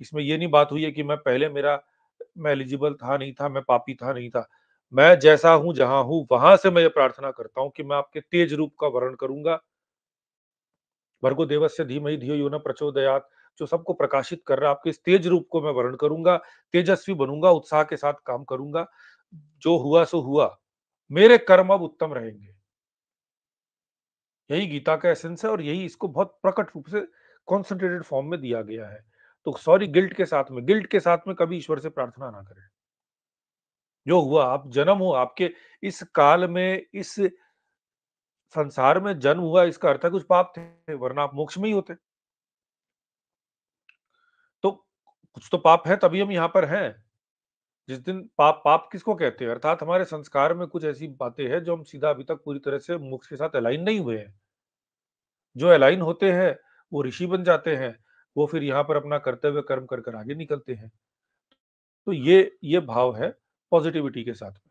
इसमें ये नहीं बात हुई है कि मैं पहले मेरा मैं एलिजिबल था नहीं था मैं पापी था नहीं था मैं जैसा हूं जहां हूं वहां से मैं ये प्रार्थना करता हूं कि मैं आपके तेज रूप का वर्ण करूंगा भर्गो देवस्य धीमे धियो यो न प्रचोदयात जो सबको प्रकाशित कर रहा है आपके इस तेज रूप को मैं वर्ण करूंगा तेजस्वी बनूंगा उत्साह के साथ काम करूंगा जो हुआ सो हुआ मेरे कर्म अब उत्तम रहेंगे यही गीता का एसेंस है और यही इसको बहुत प्रकट रूप से कॉन्सेंट्रेटेड फॉर्म में दिया गया है तो सॉरी गिल्ट के साथ में गिल्ट के साथ में कभी ईश्वर से प्रार्थना ना करें जो हुआ आप जन्म हो आपके इस काल में इस संसार में जन्म हुआ इसका अर्थ है कुछ पाप थे वरना आप मोक्ष में ही होते तो कुछ तो पाप है तभी हम यहाँ पर हैं जिस दिन पाप पाप किसको कहते हैं अर्थात हमारे संस्कार में कुछ ऐसी बातें हैं जो हम सीधा अभी तक पूरी तरह से मोक्ष के साथ अलाइन नहीं हुए हैं जो अलाइन होते हैं वो ऋषि बन जाते हैं वो फिर यहाँ पर अपना कर्तव्य कर्म कर कर आगे निकलते हैं तो ये ये भाव है पॉजिटिविटी के साथ में